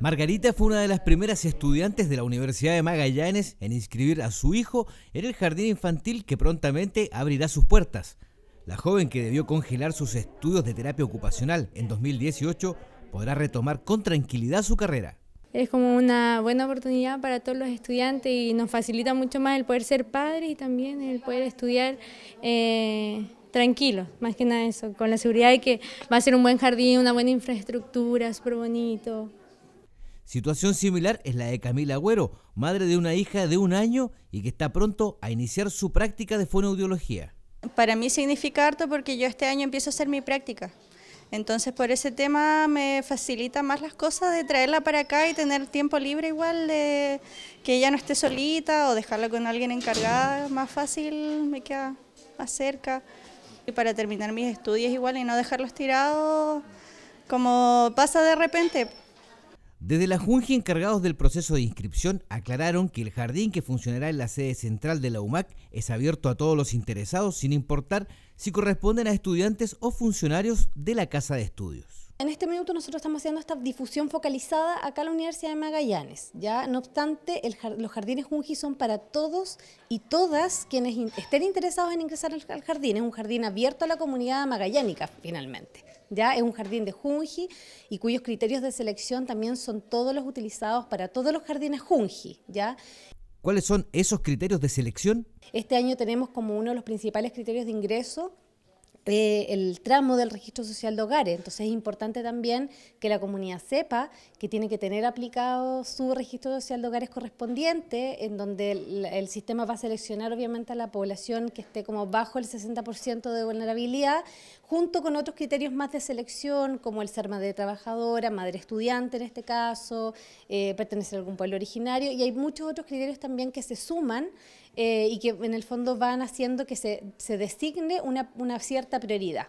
Margarita fue una de las primeras estudiantes de la Universidad de Magallanes en inscribir a su hijo en el jardín infantil que prontamente abrirá sus puertas. La joven que debió congelar sus estudios de terapia ocupacional en 2018 podrá retomar con tranquilidad su carrera. Es como una buena oportunidad para todos los estudiantes y nos facilita mucho más el poder ser padre y también el poder estudiar eh, ...tranquilo, más que nada eso, con la seguridad de que va a ser un buen jardín, una buena infraestructura, súper bonito. Situación similar es la de Camila Agüero, madre de una hija de un año y que está pronto a iniciar su práctica de fonoaudiología. Para mí significa harto porque yo este año empiezo a hacer mi práctica. Entonces por ese tema me facilita más las cosas de traerla para acá y tener tiempo libre igual de que ella no esté solita o dejarla con alguien encargada, más fácil me queda más cerca y para terminar mis estudios igual y no dejarlos tirados como pasa de repente. Desde la Junji encargados del proceso de inscripción aclararon que el jardín que funcionará en la sede central de la UMAC es abierto a todos los interesados sin importar si corresponden a estudiantes o funcionarios de la Casa de Estudios. En este minuto nosotros estamos haciendo esta difusión focalizada acá en la Universidad de Magallanes. Ya, no obstante, los jardines Junji son para todos y todas quienes estén interesados en ingresar al, jardín. Es un jardín abierto a la comunidad magallánica, finalmente. Ya es un jardín de Junji y cuyos criterios de selección también son todos los utilizados para todos los jardines Junji. Ya. ¿Cuáles son esos criterios de selección? Este año tenemos como uno de los principales criterios de ingreso el tramo del registro social de hogares. Entonces es importante también que la comunidad sepa que tiene que tener aplicado su registro social de hogares correspondiente, en donde el, sistema va a seleccionar obviamente a la población que esté como bajo el 60% de vulnerabilidad, junto con otros criterios más de selección, como el ser madre trabajadora, madre estudiante en este caso, eh, pertenecer a algún pueblo originario, y hay muchos otros criterios también que se suman eh, y que en el fondo van haciendo que se, se designe una, una cierta prioridad.